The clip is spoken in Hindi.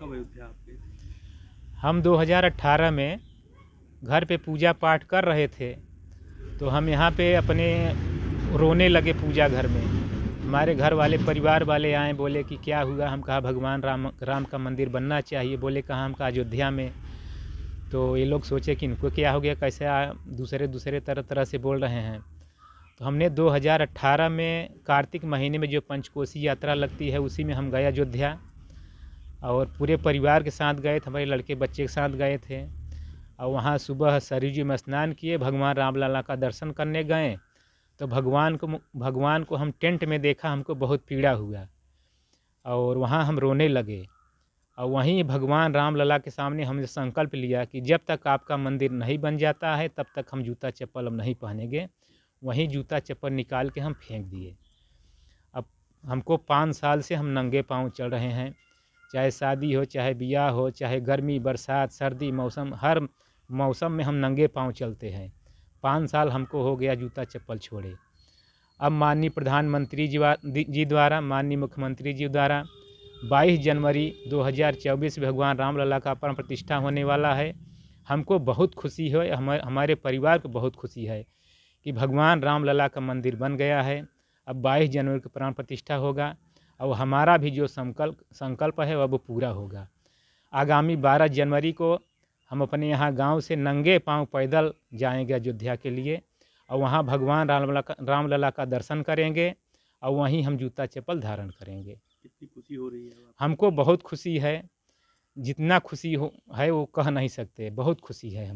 कब अयोध्या आपके हम 2018 में घर पे पूजा पाठ कर रहे थे तो हम यहाँ पे अपने रोने लगे पूजा घर में हमारे घर वाले परिवार वाले आए बोले कि क्या हुआ हम कहा भगवान राम राम का मंदिर बनना चाहिए बोले कहा हम कहा अयोध्या में तो ये लोग सोचे कि इनको क्या हो गया कैसे आ, दूसरे दूसरे तरह तरह से बोल रहे हैं तो हमने 2018 में कार्तिक महीने में जो पंचकोशी यात्रा लगती है उसी में हम गए अयोध्या और पूरे परिवार के साथ गए थे हमारे लड़के बच्चे के साथ गए थे और वहाँ सुबह सरयू जी में स्नान किए भगवान लला का दर्शन करने गए तो भगवान को भगवान को हम टेंट में देखा हमको बहुत पीड़ा हुआ और वहाँ हम रोने लगे और वहीं भगवान रामलला के सामने हमने संकल्प लिया कि जब तक आपका मंदिर नहीं बन जाता है तब तक हम जूता चप्पल हम नहीं पहनेंगे वहीं जूता चप्पल निकाल के हम फेंक दिए अब हमको पाँच साल से हम नंगे पाँव चल रहे हैं चाहे शादी हो चाहे ब्याह हो चाहे गर्मी बरसात सर्दी मौसम हर मौसम में हम नंगे पाँव चलते हैं पाँच साल हमको हो गया जूता चप्पल छोड़े अब माननीय प्रधानमंत्री जी जी द्वारा माननीय मुख्यमंत्री जी द्वारा 22 जनवरी 2024 भगवान राम लला का परम प्रतिष्ठा होने वाला है हमको बहुत खुशी है हमारे हमारे परिवार को बहुत खुशी है कि भगवान रामलला का मंदिर बन गया है अब 22 जनवरी को प्राण प्रतिष्ठा होगा और हमारा भी जो संकल्प संकल्प है वह वो पूरा होगा आगामी बारह जनवरी को हम अपने यहाँ गांव से नंगे पांव पैदल जाएंगे अयोध्या के लिए और वहाँ भगवान रामला का रामलला का दर्शन करेंगे और वहीं हम जूता चप्पल धारण करेंगे कितनी खुशी हो रही है हमको बहुत खुशी है जितना खुशी हो है वो कह नहीं सकते बहुत खुशी है हम